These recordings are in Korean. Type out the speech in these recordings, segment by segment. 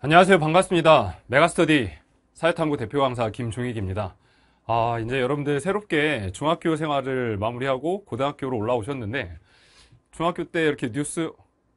안녕하세요. 반갑습니다. 메가스터디 사회탐구 대표 강사 김종익입니다. 아, 이제 여러분들 새롭게 중학교 생활을 마무리하고 고등학교로 올라오셨는데 중학교 때 이렇게 뉴스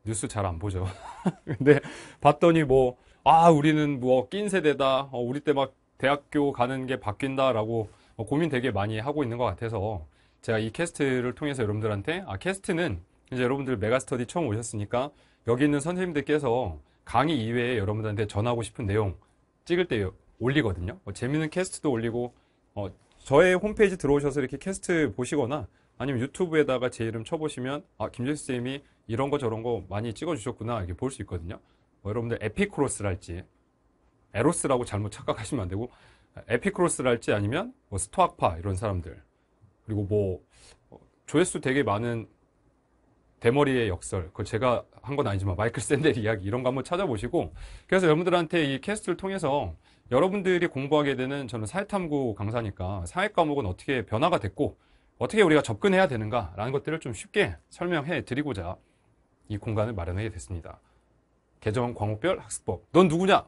뉴스 잘 안 보죠. 근데 봤더니 뭐 아, 우리는 뭐 낀 세대다. 어, 우리 때 막 대학교 가는 게 바뀐다라고 뭐 고민 되게 많이 하고 있는 것 같아서 제가 이 캐스트를 통해서 여러분들한테 아, 캐스트는 이제 여러분들 메가스터디 처음 오셨으니까 여기 있는 선생님들께서 강의 이외에 여러분들한테 전하고 싶은 내용 찍을 때 올리거든요. 뭐 재밌는 캐스트도 올리고 어, 저의 홈페이지 들어오셔서 이렇게 캐스트 보시거나 아니면 유튜브에다가 제 이름 쳐보시면 아 김재수 쌤이 이런 거 저런 거 많이 찍어주셨구나 이렇게 볼 수 있거든요. 뭐 여러분들 에피크로스랄지 에로스라고 잘못 착각하시면 안 되고 에피크로스랄지 아니면 뭐 스토학파 이런 사람들 그리고 뭐 어, 조회수 되게 많은 대머리의 역설, 그걸 제가 한 건 아니지만 마이클 샌델 이야기 이런 거 한번 찾아보시고 그래서 여러분들한테 이 캐스트를 통해서 여러분들이 공부하게 되는 저는 사회탐구 강사니까 사회 과목은 어떻게 변화가 됐고 어떻게 우리가 접근해야 되는가라는 것들을 좀 쉽게 설명해 드리고자 이 공간을 마련하게 됐습니다. 개정 과목별 학습법. 넌 누구냐?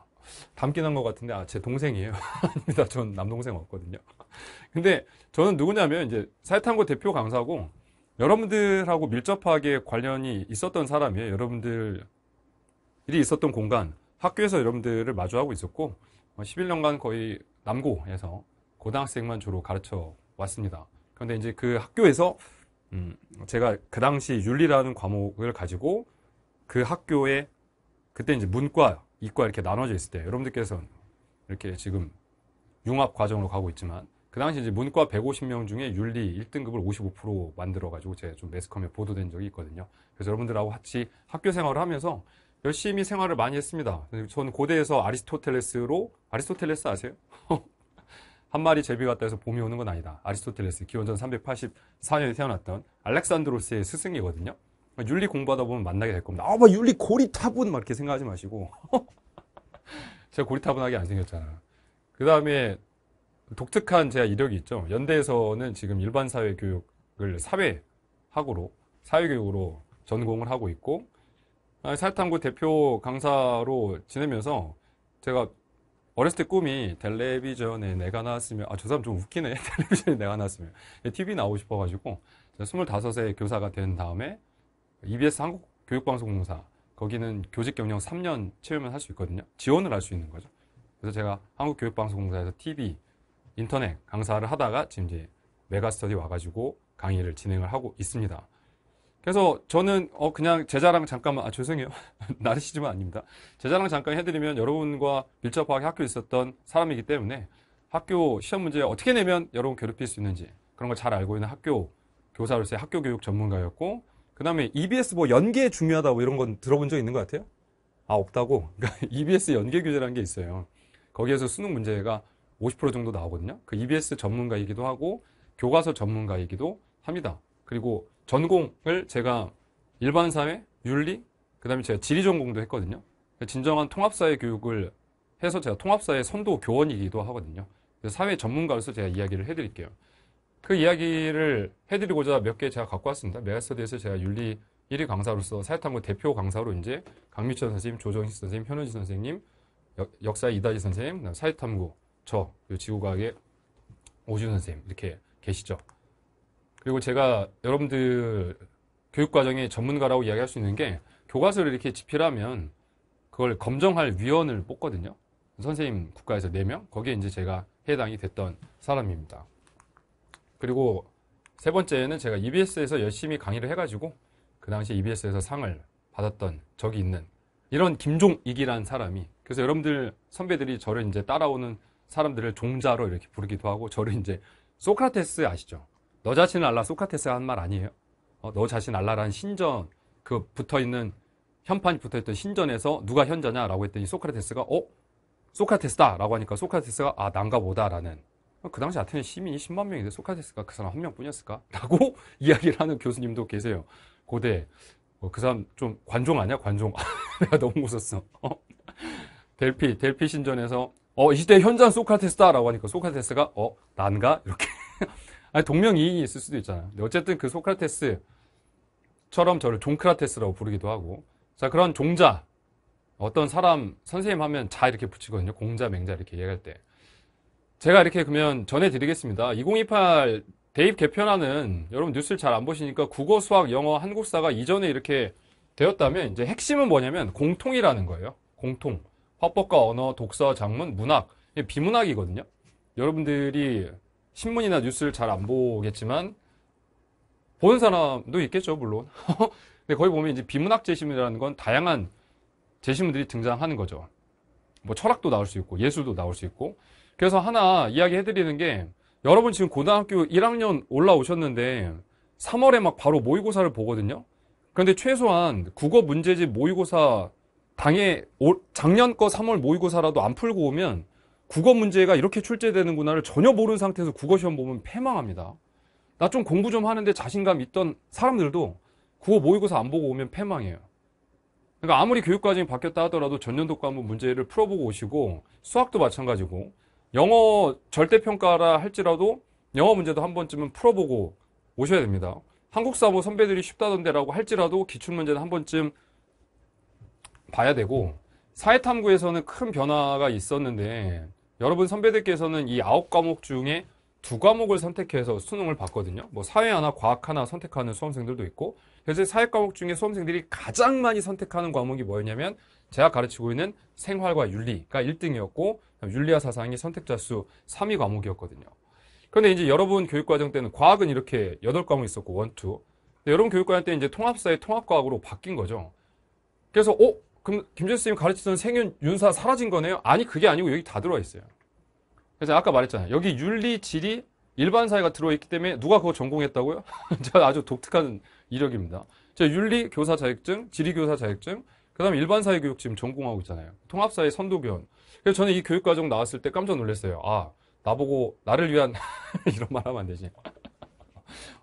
닮긴 한 것 같은데 아 제 동생이에요. 아닙니다. 전 남동생 없거든요. 근데 저는 누구냐면 이제 사회탐구 대표 강사고 여러분들하고 밀접하게 관련이 있었던 사람이에요. 여러분들 이 있었던 공간, 학교에서 여러분들을 마주하고 있었고 11년간 뭐 거의 남고에서 고등학생만 주로 가르쳐 왔습니다. 그런데 이제 그 학교에서 음 제가 그 당시 윤리라는 과목을 가지고 그 학교에 그때 이제 문과, 이과 이렇게 나눠져 있을 때 여러분들께서는 이렇게 지금 융합 과정으로 가고 있지만 그 당시 이제 문과 150명 중에 윤리 1등급을 55% 만들어가지고 제가 좀 매스컴에 보도된 적이 있거든요. 그래서 여러분들하고 같이 학교 생활을 하면서 열심히 생활을 많이 했습니다. 저는 고대에서 아리스토텔레스로, 아리스토텔레스 아세요? 한 마리 제비 같다 해서 봄이 오는 건 아니다. 아리스토텔레스, 기원전 384년에 태어났던 알렉산드로스의 스승이거든요. 윤리 공부하다 보면 만나게 될 겁니다. 아, 뭐 윤리 고리타분! 막 이렇게 생각하지 마시고. 제가 고리타분하게 안 생겼잖아. 그 다음에 독특한 제가 이력이 있죠. 연대에서는 지금 일반 사회 교육을 사회학으로 사회 교육으로 전공을 하고 있고 아, 사회탐구 대표 강사로 지내면서 제가 어렸을 때 꿈이 텔레비전에 내가 나왔으면 아 저 사람 좀 웃기네 텔레비전에 내가 나왔으면 TV 나오고 싶어가지고 제가 25세 교사가 된 다음에 EBS 한국교육방송공사 거기는 교직 경력 3년 채우면 할 수 있거든요 지원을 할 수 있는 거죠 그래서 제가 한국교육방송공사에서 TV 인터넷 강사를 하다가 지금 이제 메가스터디 와가지고 강의를 진행을 하고 있습니다. 그래서 저는 어 그냥 제자랑 잠깐만 아 죄송해요 나르시즘은 아닙니다 제자랑 잠깐 해드리면 여러분과 밀접하게 학교에 있었던 사람이기 때문에 학교 시험 문제 어떻게 내면 여러분 괴롭힐 수 있는지 그런 걸 잘 알고 있는 학교 교사로서의 학교 교육 전문가였고 그 다음에 EBS 뭐 연계 중요하다고 이런 건 들어본 적 있는 것 같아요? 아 없다고? 그러니까 EBS 연계 교재라는 게 있어요 거기에서 수능 문제가 50% 정도 나오거든요. 그 EBS 전문가이기도 하고 교과서 전문가이기도 합니다. 그리고 전공을 제가 일반 사회, 윤리, 그다음에 제가 지리 전공도 했거든요. 진정한 통합사회 교육을 해서 제가 통합사회 선도 교원이기도 하거든요. 사회 전문가로서 제가 이야기를 해드릴게요. 그 이야기를 해드리고자 몇 개 제가 갖고 왔습니다. 메가스터디에서 제가 윤리 1위 강사로서 사회탐구 대표 강사로 이제 강미천 선생님, 조정희 선생님, 현우지 선생님, 역, 사 이다지 선생님, 사회탐구 저, 그 지구과학의 오준 선생님 이렇게 계시죠. 그리고 제가 여러분들 교육과정의 전문가라고 이야기할 수 있는 게 교과서를 이렇게 집필하면 그걸 검정할 위원을 뽑거든요. 선생님 국가에서 4명, 거기에 이제 제가 해당이 됐던 사람입니다. 그리고 세 번째는 제가 EBS에서 열심히 강의를 해가지고 그 당시 EBS에서 상을 받았던 적이 있는 이런 김종익이라는 사람이 그래서 여러분들 선배들이 저를 이제 따라오는 사람들을 종자로 이렇게 부르기도 하고 저를 이제 소크라테스 아시죠? 너 자신 알라 소크라테스가 한 말 아니에요? 어, 너 자신 알라라는 신전 그 붙어 있는 현판이 붙어 있던 신전에서 누가 현자냐라고 했더니 소크라테스가 어 소크라테스다라고 하니까 소크라테스가 아 난가 보다라는 어, 그 당시 아테네 시민이 10만 명인데 소크라테스가 그 사람 한 명뿐이었을까라고 이야기를 하는 교수님도 계세요 고대 어, 그 사람 좀 관종 아니야 관종 내가 너무 웃었어 어? 델피 델피 신전에서 어, 이 시대 현장 소크라테스다라고 하니까 소크라테스가 어, 난가? 이렇게. 아니, 동명이인이 있을 수도 있잖아요. 근데 어쨌든 그 소크라테스처럼 저를 종크라테스라고 부르기도 하고. 자, 그런 종자. 어떤 사람, 선생님 하면 자 이렇게 붙이거든요. 공자, 맹자 이렇게 얘기할 때. 제가 이렇게 그러면 전해드리겠습니다. 2028 대입 개편안은 여러분 뉴스를 잘 안 보시니까 국어, 수학, 영어, 한국사가 이전에 이렇게 되었다면 이제 핵심은 뭐냐면 공통이라는 거예요. 공통. 화법과 언어, 독서, 작문, 문학 비문학이거든요. 여러분들이 신문이나 뉴스를 잘 안 보겠지만 보는 사람도 있겠죠, 물론. 근데 거기 보면 이제 비문학 재심이라는 건 다양한 재심들이 등장하는 거죠. 뭐 철학도 나올 수 있고 예술도 나올 수 있고. 그래서 하나 이야기해 드리는 게 여러분 지금 고등학교 1학년 올라오셨는데 3월에 막 바로 모의고사를 보거든요. 그런데 최소한 국어 문제집 모의고사 당에 작년 거 3월 모의고사라도 안 풀고 오면 국어 문제가 이렇게 출제되는구나를 전혀 모르는 상태에서 국어 시험 보면 패망합니다. 나 좀 공부 좀 하는데 자신감 있던 사람들도 국어 모의고사 안 보고 오면 패망해요 그러니까 아무리 교육 과정이 바뀌었다 하더라도 전년도과 한번 문제를 풀어보고 오시고 수학도 마찬가지고 영어 절대평가라 할지라도 영어 문제도 한 번쯤은 풀어보고 오셔야 됩니다. 한국사뭐 선배들이 쉽다던데라고 할지라도 기출문제는 한 번쯤 봐야 되고 사회탐구에서는 큰 변화가 있었는데 여러분 선배들께서는 이 아홉 과목 중에 두 과목을 선택해서 수능을 봤거든요. 뭐 사회 하나, 과학 하나 선택하는 수험생들도 있고 그래서 사회 과목 중에 수험생들이 가장 많이 선택하는 과목이 뭐였냐면 제가 가르치고 있는 생활과 윤리가 1등이었고 윤리와 사상이 선택자 수 3위 과목이었거든요. 그런데 이제 여러분 교육과정 때는 과학은 이렇게 8과목 있었고 원투. 여러분 교육과정 때 이제 통합사회 통합과학으로 바뀐 거죠. 그래서 어? 그럼 김재수 선생님 가르치던 생윤, 윤사 사라진 거네요? 아니, 그게 아니고 여기 다 들어와 있어요. 그래서 아까 말했잖아요. 여기 윤리, 지리, 일반 사회가 들어있기 와 때문에 누가 그거 전공했다고요? 제 아주 독특한 이력입니다. 제 윤리 교사 자격증, 지리 교사 자격증, 그다음에 일반 사회 교육 지금 전공하고 있잖아요. 통합사회 선도교원. 그래서 저는 이 교육 과정 나왔을 때 깜짝 놀랐어요. 아, 나보고 나를 위한 이런 말 하면 안 되지.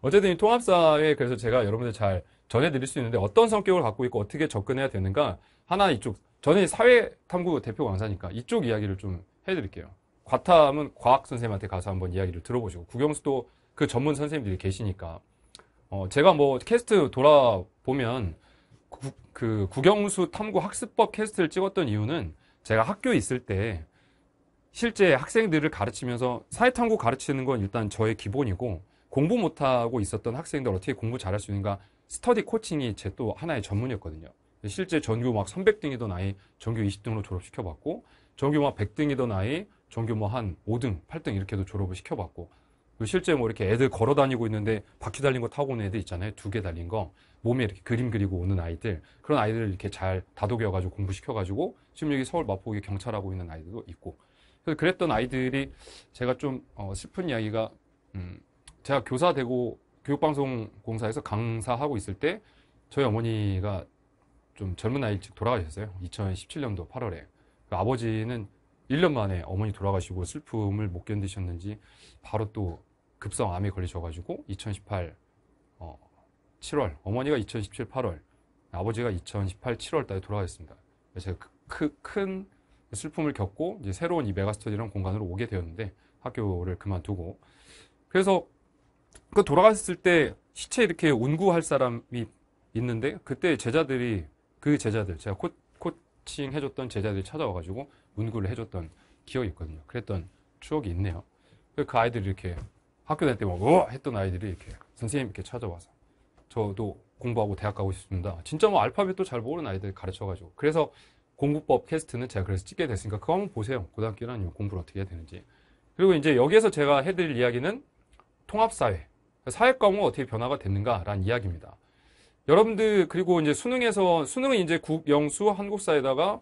어쨌든 이 통합사회 그래서 제가 여러분들 잘 전해드릴 수 있는데 어떤 성격을 갖고 있고 어떻게 접근해야 되는가 하나 이쪽 저는 사회탐구 대표 강사니까 이쪽 이야기를 좀 해드릴게요. 과탐은 과학 선생님한테 가서 한번 이야기를 들어보시고 국영수도 그 전문 선생님들이 계시니까 어 제가 뭐 캐스트 돌아보면 구, 그 국영수 탐구 학습법 캐스트를 찍었던 이유는 제가 학교에 있을 때 실제 학생들을 가르치면서 사회탐구 가르치는 건 일단 저의 기본이고 공부 못하고 있었던 학생들 어떻게 공부 잘할 수 있는가 스터디 코칭이 제 또 하나의 전문이었거든요. 실제 전교 막 300등이던 아이 전교 20등으로 졸업시켜봤고 전교 막 100등이던 아이 전교 뭐 한 5등, 8등 이렇게도 졸업을 시켜봤고 그 실제 뭐 이렇게 애들 걸어 다니고 있는데 바퀴 달린 거 타고 오는 애들 있잖아요. 두 개 달린 거. 몸에 이렇게 그림 그리고 오는 아이들. 그런 아이들을 이렇게 잘 다독여가지고 공부시켜가지고 지금 여기 서울 마포구 에 경찰하고 있는 아이들도 있고. 그래서 그랬던 아이들이 제가 좀 어, 슬픈 이야기가, 음, 제가 교사 되고 교육방송공사에서 강사하고 있을 때 저희 어머니가 좀 젊은 나이 일찍 돌아가셨어요. 2017년도 8월에. 그 아버지는 1년 만에 어머니 돌아가시고 슬픔을 못 견디셨는지 바로 또 급성 암에 걸리셔가지고 2018 어, 7월 어머니가 2017 8월 아버지가 2018 7월 달에 돌아가셨습니다. 제가 그, 그, 큰 슬픔을 겪고 이제 새로운 이 메가스터디라는 공간으로 오게 되었는데 학교를 그만두고 그래서 그 돌아갔을 때 시체 이렇게 운구할 사람이 있는데 그때 제자들이 그 제자들 제가 코, 칭 해줬던 제자들이 찾아와가지고 운구를 해줬던 기억이 있거든요. 그랬던 추억이 있네요. 그 아이들이 이렇게 학교 다닐 때막 어! 했던 아이들이 이렇게 선생님 이렇게 찾아와서 저도 공부하고 대학 가고 싶습니다. 진짜 뭐 알파벳도 잘 모르는 아이들 가르쳐가지고 그래서 공부법 캐스트는 제가 그래서 찍게 됐으니까 그거 한번 보세요. 고등학교라는 공부를 어떻게 해야 되는지. 그리고 이제 여기에서 제가 해드릴 이야기는 통합사회. 그러니까 사회과목 은 어떻게 변화가 됐는가라는 이야기입니다. 여러분들 그리고 이제 수능에서 수능은 이제 국, 영수, 한국사에다가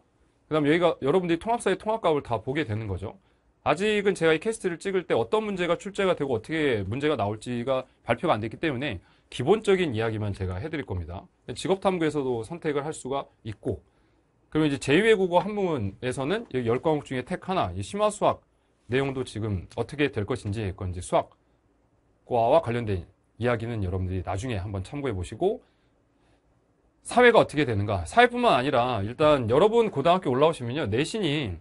그다음 여기가 여러분들이 통합사의 통합값을 과다 보게 되는 거죠. 아직은 제가 이 캐스트를 찍을 때 어떤 문제가 출제가 되고 어떻게 문제가 나올지가 발표가 안 됐기 때문에 기본적인 이야기만 제가 해드릴 겁니다. 직업탐구에서도 선택을 할 수가 있고 그리고 이제 제2외국어 한문에서는 10과목 중에 택 하나, 심화수학 내용도 지금 어떻게 될 것인지 그건 이제 수학 과와 관련된 이야기는 여러분들이 나중에 한번 참고해 보시고 사회가 어떻게 되는가 사회뿐만 아니라 일단 여러분 고등학교 올라오시면요 내신이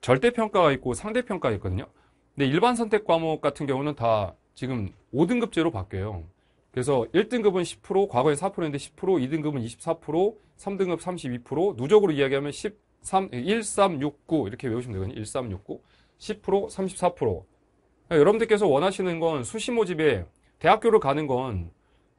절대평가가 있고 상대평가가 있거든요 근데 일반 선택 과목 같은 경우는 다 지금 5등급제로 바뀌어요 그래서 1등급은 10% 과거에 4%인데 10% 2등급은 24% 3등급 32% 누적으로 이야기하면 13, 1369 이렇게 외우시면 되거든요 1369 10% 34% 그러니까 여러분들께서 원하시는 건 수시 모집에 대학교를 가는 건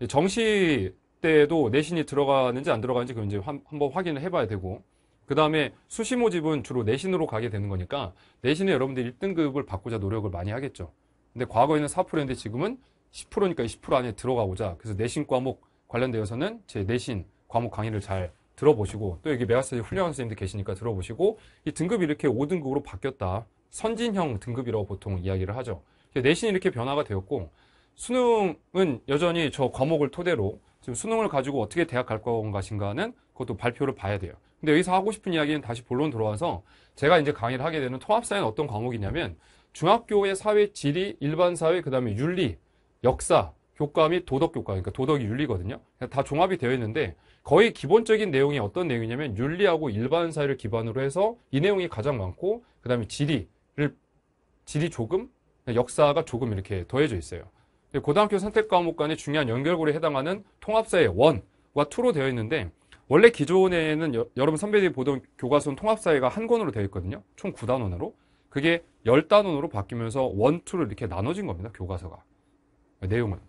정시 때에도 내신이 들어가는지 안 들어가는지 그건 이제 한번 확인을 해봐야 되고 그 다음에 수시 모집은 주로 내신으로 가게 되는 거니까 내신에 여러분들 1등급을 받고자 노력을 많이 하겠죠. 근데 과거에는 4%였는데 지금은 10%니까 20% 안에 들어가고자 그래서 내신 과목 관련되어서는 제 내신 과목 강의를 잘 들어보시고 또 여기 메가스터디 훌륭한 선생님들 계시니까 들어보시고 이 등급이 이렇게 5등급으로 바뀌었다. 선진형 등급이라고 보통 이야기를 하죠. 내신이 이렇게 변화가 되었고 수능은 여전히 저 과목을 토대로 지금 수능을 가지고 어떻게 대학 갈 건가신가는 그것도 발표를 봐야 돼요. 근데 여기서 하고 싶은 이야기는 다시 본론 들어와서 제가 이제 강의를 하게 되는 통합사회는 어떤 과목이냐면 중학교의 사회 지리, 일반 사회, 그다음에 윤리, 역사, 교과 및 도덕 교과, 그러니까 도덕이 윤리거든요. 다 종합이 되어 있는데 거의 기본적인 내용이 어떤 내용이냐면 윤리하고 일반 사회를 기반으로 해서 이 내용이 가장 많고 그다음에 지리, 질이 조금, 역사가 조금 이렇게 더해져 있어요. 고등학교 선택 과목 간의 중요한 연결고리에 해당하는 통합사의 원과 투로 되어 있는데 원래 기존에는 여, 러분 선배들이 보던 교과서는 통합사회가 한 권으로 되어 있거든요. 총 9단원으로. 그게 10단원으로 바뀌면서 원, 투로 이렇게 나눠진 겁니다. 교과서가. 내용은.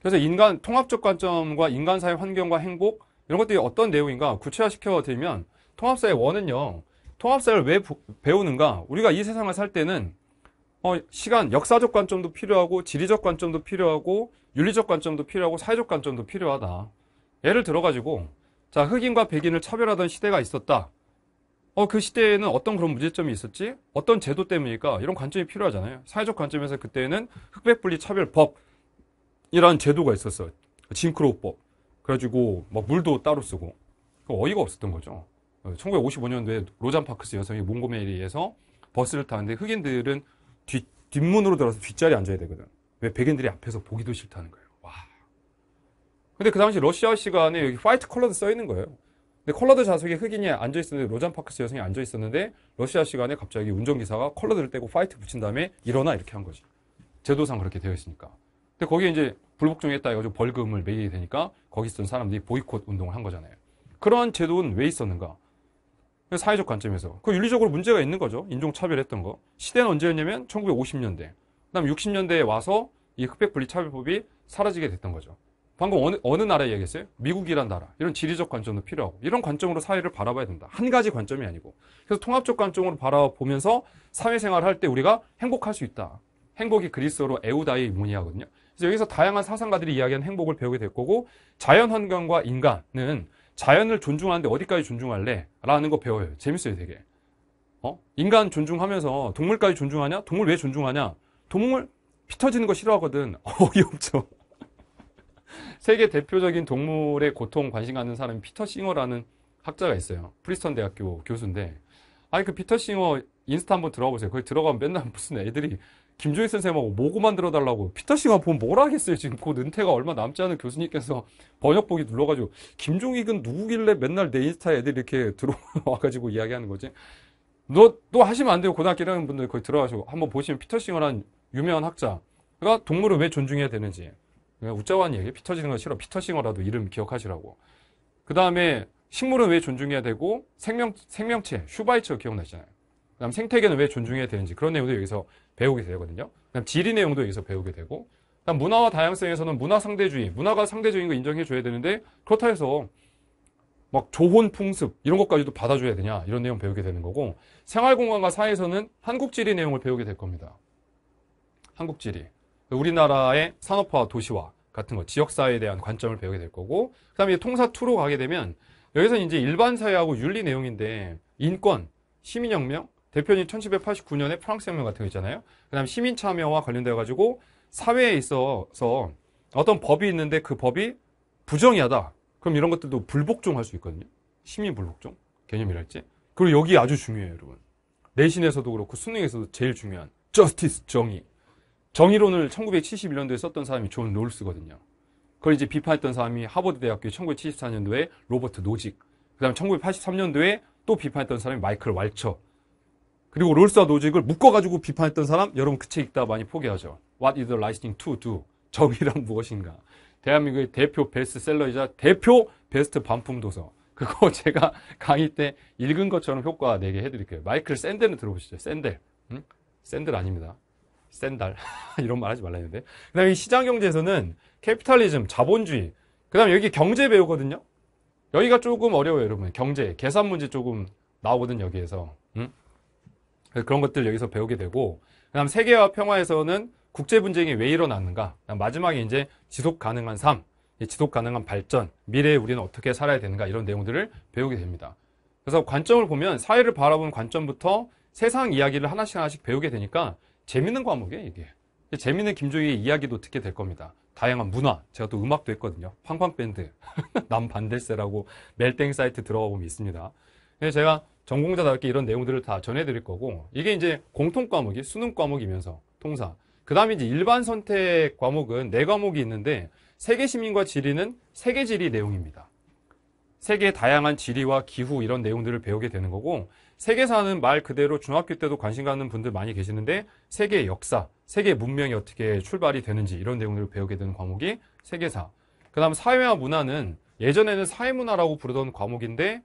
그래서 인간 통합적 관점과 인간 사회 환경과 행복 이런 것들이 어떤 내용인가 구체화시켜 드리면 통합사회 원은요. 통합사회를 왜 배우는가? 우리가 이 세상을 살 때는 어, 시간, 역사적 관점도 필요하고 지리적 관점도 필요하고 윤리적 관점도 필요하고 사회적 관점도 필요하다. 예를 들어가지고 자 흑인과 백인을 차별하던 시대가 있었다. 어, 그 시대에는 어떤 그런 문제점이 있었지? 어떤 제도 때문일까? 이런 관점이 필요하잖아요. 사회적 관점에서 그때는 흑백분리 차별법 이라 제도가 있었어요. 징크로법 그래가지고 막 물도 따로 쓰고 어이가 없었던 거죠. 1955년도에 어, 로잔 파크스 여성이 몽고메리에서 버스를 타는데 흑인들은 뒷, 뒷문으로 들어서 뒷자리에 앉아야 되거든. 왜 백인들이 앞에서 보기도 싫다는 거예요. 와. 근데 그 당시 러시아 시간에 여기 화이트 컬러도써 있는 거예요. 근데 컬러드 좌석에 흑인이 앉아 있었는데 로잔 파크스 여성이 앉아 있었는데 러시아 시간에 갑자기 운전기사가 컬러드를 떼고 화이트 붙인 다음에 일어나 이렇게 한 거지. 제도상 그렇게 되어 있으니까. 근데 거기에 이제 불복종했다 해가지고 벌금을 매기게 되니까 거기 있던 사람들이 보이콧 운동을 한 거잖아요. 그러한 제도는 왜 있었는가? 사회적 관점에서 그 윤리적으로 문제가 있는 거죠. 인종차별했던 거. 시대는 언제였냐면 1950년대. 그다음 60년대에 와서 이 흑백 분리차별법이 사라지게 됐던 거죠. 방금 어느, 어느 나라 얘기했어요? 미국이란 나라. 이런 지리적 관점도 필요하고 이런 관점으로 사회를 바라봐야 된다. 한 가지 관점이 아니고. 그래서 통합적 관점으로 바라보면서 사회생활 을할 때 우리가 행복할 수 있다. 행복이 그리스어로 에우다의 문이하거든요. 그래서 여기서 다양한 사상가들이 이야기한 행복을 배우게 될 거고 자연 환경과 인간은 자연을 존중하는데 어디까지 존중할래? 라는 거 배워요. 재밌어요, 되게. 어? 인간 존중하면서 동물까지 존중하냐? 동물 왜 존중하냐? 동물 피 터지는 거 싫어하거든. 어이없죠. 세계 대표적인 동물의 고통 관심 갖는 사람이 피터 싱어라는 학자가 있어요. 프리스턴 대학교 교수인데. 아니, 그 피터 싱어 인스타 한번 들어가 보세요. 거기 들어가면 맨날 무슨 애들이 김종일 선생님하고 뭐고 만들어 달라고 피터 씨가 보면 뭐라 하겠어요 지금 그 은퇴가 얼마 남지 않은 교수님께서 번역보기 눌러가지고 김종익은 누구길래 맨날 내인스타 애들이 렇게 들어와가지고 이야기하는 거지 너 또 하시면 안 돼요 고등학교 1학년 분들 거의 들어가시고 한번 보시면 피터 싱어란 유명한 학자가 그러니까 동물을 왜 존중해야 되는지 그러니까 웃자고 하는 얘기 피터 싱어 싫어 피터 싱어라도 이름 기억하시라고 그 다음에 식물은 왜 존중해야 되고 생명, 생명체 슈바이처 기억나시잖아요 그다음 생태계는 왜 존중해야 되는지 그런 내용도 여기서 배우게 되거든요. 그다음 지리 내용도 여기서 배우게 되고 그다음 문화와 다양성에서는 문화 상대주의, 문화가 상대적인 거 인정해 줘야 되는데 그렇다 해서 막 조혼 풍습 이런 것까지도 받아줘야 되냐 이런 내용 배우게 되는 거고 생활 공간과 사회에서는 한국 지리 내용을 배우게 될 겁니다. 한국 지리, 우리나라의 산업화 도시화 같은 거 지역 사회에 대한 관점을 배우게 될 거고 그다음에 통사 2로 가게 되면 여기서 이제 일반 사회하고 윤리 내용인데 인권, 시민혁명, 대표님 1789년에 프랑스혁명 같은 거 있잖아요. 그 다음 시민참여와 관련되어 가지고 사회에 있어서 어떤 법이 있는데 그 법이 부정이하다. 그럼 이런 것들도 불복종할 수 있거든요. 시민불복종 개념이랄지. 그리고 여기 아주 중요해요, 여러분. 내신에서도 그렇고 수능에서도 제일 중요한 저스티스 정의. 정의론을 1971년도에 썼던 사람이 존 롤스거든요. 그걸 이제 비판했던 사람이 하버드 대학교의 1974년도에 로버트 노직. 그다음에 1983년도에 또 비판했던 사람이 마이클 왈처. 그리고 롤스와 노직을 묶어가지고 비판했던 사람, 여러분 그 책 읽다 많이 포기하죠. What is the licensing to do? 정의란 무엇인가? 대한민국의 대표 베스트셀러이자 대표 베스트 반품 도서. 그거 제가 강의 때 읽은 것처럼 효과 내게 해드릴게요. 마이클 샌델은 들어보시죠. 샌델. 응? 샌델 아닙니다. 샌달. 이런 말 하지 말라 했는데. 그 다음에 시장 경제에서는 캐피탈리즘, 자본주의. 그 다음에 여기 경제 배우거든요. 여기가 조금 어려워요, 여러분. 경제. 계산 문제 조금 나오거든, 여기에서. 응? 그런 것들 여기서 배우게 되고 그다음 세계와 평화에서는 국제 분쟁이 왜 일어났는가 마지막에 이제 지속 가능한 삶 지속 가능한 발전 미래에 우리는 어떻게 살아야 되는가 이런 내용들을 배우게 됩니다 그래서 관점을 보면 사회를 바라보는 관점부터 세상 이야기를 하나씩 하나씩 배우게 되니까 재밌는 과목이에요 이게 재밌는 김종희의 이야기도 듣게 될 겁니다 다양한 문화 제가 또 음악도 했거든요 팡팡밴드 남반델세라고 멜땡 사이트 들어가 보면 있습니다 제가 전공자답게 이런 내용들을 다 전해드릴 거고 이게 이제 공통 과목이 수능 과목이면서 통사 그 다음에 이제 일반 선택 과목은 네 과목이 있는데 세계 시민과 지리는 세계 지리 내용입니다. 세계의 다양한 지리와 기후 이런 내용들을 배우게 되는 거고 세계사는 말 그대로 중학교 때도 관심 가는 분들 많이 계시는데 세계 역사, 세계 문명이 어떻게 출발이 되는지 이런 내용들을 배우게 되는 과목이 세계사. 그 다음 사회와 문화는 예전에는 사회문화라고 부르던 과목인데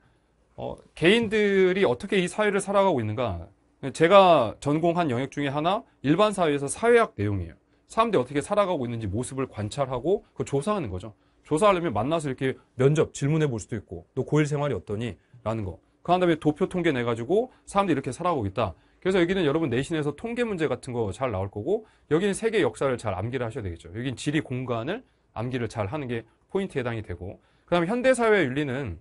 어, 개인들이 어떻게 이 사회를 살아가고 있는가 제가 전공한 영역 중에 하나 일반 사회에서 사회학 내용이에요. 사람들이 어떻게 살아가고 있는지 모습을 관찰하고 그 조사하는 거죠. 조사하려면 만나서 이렇게 면접 질문해 볼 수도 있고 너고일 생활이 어떠니? 라는 거. 그 다음에 도표 통계 내가지고 사람들이 이렇게 살아가고 있다. 그래서 여기는 여러분 내신에서 통계 문제 같은 거 잘 나올 거고 여기는 세계 역사를 잘 암기를 하셔야 되겠죠. 여기는 지리 공간을 암기를 잘 하는 게 포인트에 해당이 되고 그 다음에 현대사회 윤리는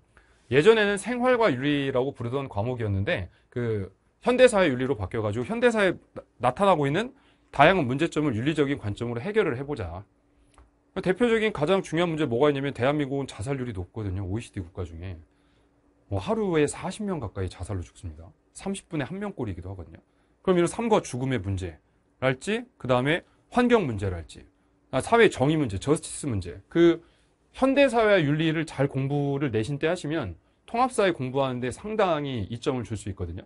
예전에는 생활과 윤리라고 부르던 과목이었는데 그 현대사의 윤리로 바뀌어가지고 현대사에 나, 타나고 있는 다양한 문제점을 윤리적인 관점으로 해결을 해보자. 대표적인 가장 중요한 문제 뭐가 있냐면 대한민국은 자살률이 높거든요. OECD 국가 중에. 뭐 하루에 40명 가까이 자살로 죽습니다. 30분에 한 명꼴이기도 하거든요. 그럼 이런 삶과 죽음의 문제랄지, 그 다음에 환경 문제랄지, 아, 사회 정의 문제, 저스티스 문제, 그 현대사회와 윤리를 잘 공부를 내신 때 하시면 통합사회 공부하는데 상당히 이점을 줄 수 있거든요.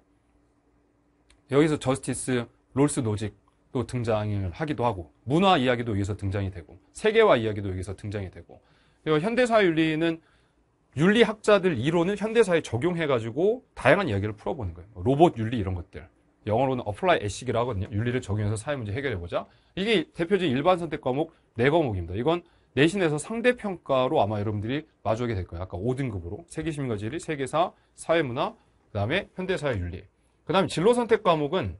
여기서 저스티스, 롤스 노직도 등장을 하기도 하고 문화 이야기도 여기서 등장이 되고 세계화 이야기도 여기서 등장이 되고 그리고 현대사회 윤리는 윤리학자들 이론을 현대사에 회 적용해가지고 다양한 이야기를 풀어보는 거예요. 로봇 윤리 이런 것들. 영어로는 어플라이 애식이라 고 하거든요. 윤리를 적용해서 사회 문제 해결해보자. 이게 대표적인 일반 선택 과목 네과목입니다 이건 내신에서 상대평가로 아마 여러분들이 마주하게 될 거예요. 아까 5등급으로 세계시민과 지리, 세계사, 사회문화, 그 다음에 현대사회윤리 그 다음에 진로선택 과목은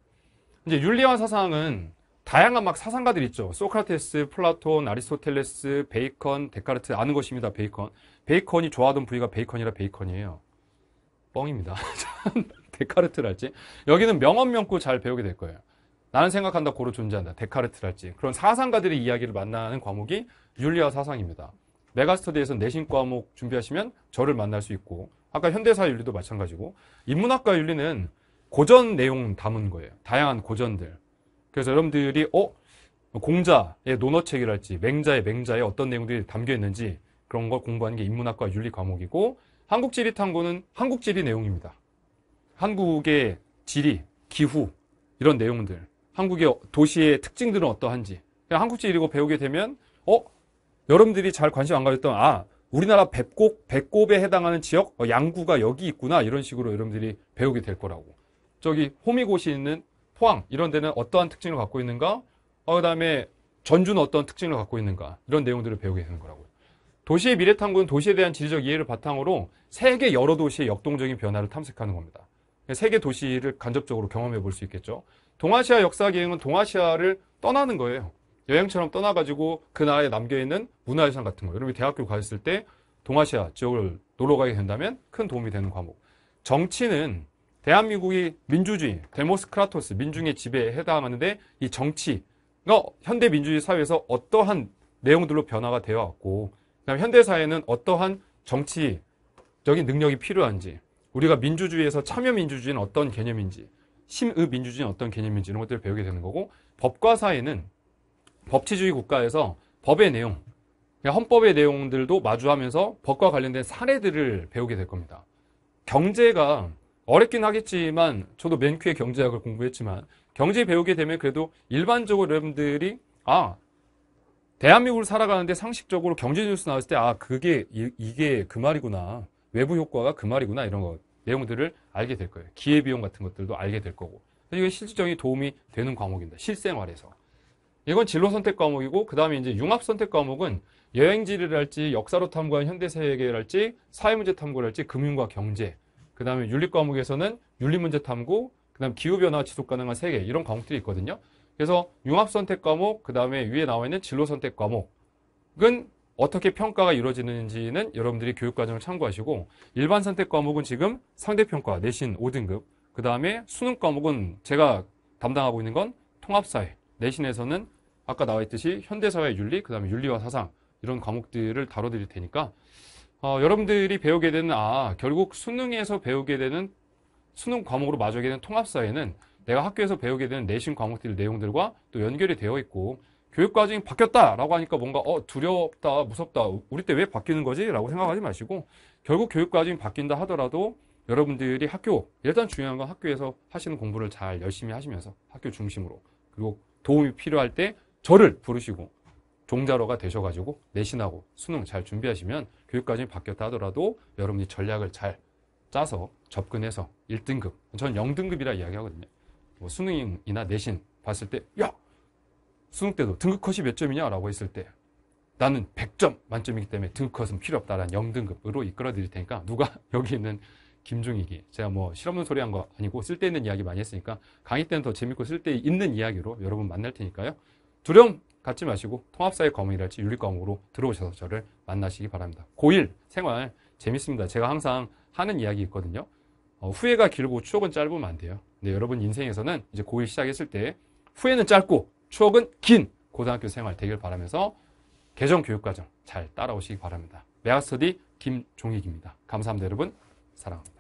이제 윤리와 사상은 다양한 막 사상가들 있죠. 소크라테스, 플라톤, 아리스토텔레스, 베이컨, 데카르트 아는 것입니다. 베이컨. 베이컨이 좋아하던 부위가 베이컨이라 베이컨이에요. 뻥입니다. 데카르트랄지. 여기는 명언 명구 잘 배우게 될 거예요. 나는 생각한다 고로 존재한다. 데카르트랄지 그런 사상가들의 이야기를 만나는 과목이 윤리와 사상입니다. 메가스터디에서 내신 과목 준비하시면 저를 만날 수 있고 아까 현대사 윤리도 마찬가지고 인문학과 윤리는 고전 내용 담은 거예요. 다양한 고전들. 그래서 여러분들이 어 공자의 논어책이랄지 맹자의 맹자에 어떤 내용들이 담겨 있는지 그런 걸 공부하는 게 인문학과 윤리 과목이고 한국 지리 탐구는 한국 지리 내용입니다. 한국의 지리, 기후 이런 내용들 한국의 도시의 특징들은 어떠한지 한국지 이리고 배우게 되면 어 여러분들이 잘 관심 안 가졌던 아 우리나라 배꼽 배꼽에 해당하는 지역 어, 양구가 여기 있구나 이런 식으로 여러분들이 배우게 될 거라고 저기 호미곶이 있는 포항 이런 데는 어떠한 특징을 갖고 있는가 어, 그다음에 전주는 어떤 특징을 갖고 있는가 이런 내용들을 배우게 되는 거라고 도시의 미래탐구는 도시에 대한 지리적 이해를 바탕으로 세계 여러 도시의 역동적인 변화를 탐색하는 겁니다. 세계 도시를 간접적으로 경험해 볼 수 있겠죠. 동아시아 역사 기행은 동아시아를 떠나는 거예요. 여행처럼 떠나가지고 그 나라에 남겨있는 문화유산 같은 거. 여러분이 대학교 가셨을 때 동아시아 지역을 놀러 가게 된다면 큰 도움이 되는 과목. 정치는 대한민국이 민주주의, 데모스크라토스, 민중의 지배에 해당하는데 이 정치가 현대 민주주의 사회에서 어떠한 내용들로 변화가 되어 왔고, 그다음 현대 사회는 어떠한 정치적인 능력이 필요한지, 우리가 민주주의에서 참여 민주주의는 어떤 개념인지, 심의민주주의는 어떤 개념인지 이런 것들을 배우게 되는 거고 법과 사회는 법치주의 국가에서 법의 내용, 그러니까 헌법의 내용들도 마주하면서 법과 관련된 사례들을 배우게 될 겁니다. 경제가 어렵긴 하겠지만 저도 맨큐의 경제학을 공부했지만 경제 배우게 되면 그래도 일반적으로 여러분들이 아 대한민국을 살아가는데 상식적으로 경제 뉴스 나왔을 때 아 그게 이, 게그 말이구나 외부 효과가 그 말이구나 이런 것 내용들을 알게 될 거예요. 기회비용 같은 것들도 알게 될 거고. 이게 실질적인 도움이 되는 과목입니다. 실생활에서. 이건 진로 선택 과목이고 그 다음에 이제 융합 선택 과목은 여행지를할지 역사로 탐구한 현대세계할지 사회문제 탐구를할지 금융과 경제 그 다음에 윤리 과목에서는 윤리문제 탐구 그 다음 기후변화 지속가능한 세계 이런 과목들이 있거든요. 그래서 융합 선택 과목 그 다음에 위에 나와 있는 진로 선택 과목은 어떻게 평가가 이루어지는지는 여러분들이 교육과정을 참고하시고 일반 선택 과목은 지금 상대평가 내신 5등급 그 다음에 수능 과목은 제가 담당하고 있는 건 통합사회 내신에서는 아까 나와있듯이 현대사회 윤리 그 다음에 윤리와 사상 이런 과목들을 다뤄드릴 테니까 어, 여러분들이 배우게 되는 아 결국 수능에서 배우게 되는 수능 과목으로 마주하게 되는 통합사회는 내가 학교에서 배우게 되는 내신 과목들 내용들과 또 연결이 되어 있고 교육 과정이 바뀌었다라고 하니까 뭔가 어 두렵다 무섭다 우리 때 왜 바뀌는 거지라고 생각하지 마시고 결국 교육 과정이 바뀐다 하더라도 여러분들이 학교 일단 중요한 건 학교에서 하시는 공부를 잘 열심히 하시면서 학교 중심으로 그리고 도움이 필요할 때 저를 부르시고 종자로가 되셔가지고 내신하고 수능 잘 준비하시면 교육 과정이 바뀌었다 하더라도 여러분이 전략을 잘 짜서 접근해서 1등급 전 0등급이라 이야기하거든요 뭐 수능이나 내신 봤을 때야 수능 때도 등급컷이 몇 점이냐라고 했을 때 나는 100점 만점이기 때문에 등급컷은 필요 없다라는 0등급으로 이끌어 드릴 테니까 누가 여기 있는 김중익이 제가 뭐 실없는 소리 한거 아니고 쓸데있는 이야기 많이 했으니까 강의 때는 더 재밌고 쓸데있는 이야기로 여러분 만날 테니까요. 두려움 갖지 마시고 통합사회 과목이랄지 윤리 과목으로 들어오셔서 저를 만나시기 바랍니다. 고1 생활 재밌습니다. 제가 항상 하는 이야기 있거든요. 어, 후회가 길고 추억은 짧으면 안 돼요. 근데 여러분 인생에서는 이제 고1 시작했을 때 후회는 짧고 추억은 긴 고등학교 생활 되길 바라면서 개정 교육과정 잘 따라오시기 바랍니다. 메아스터디 김종익입니다. 감사합니다 여러분. 사랑합니다.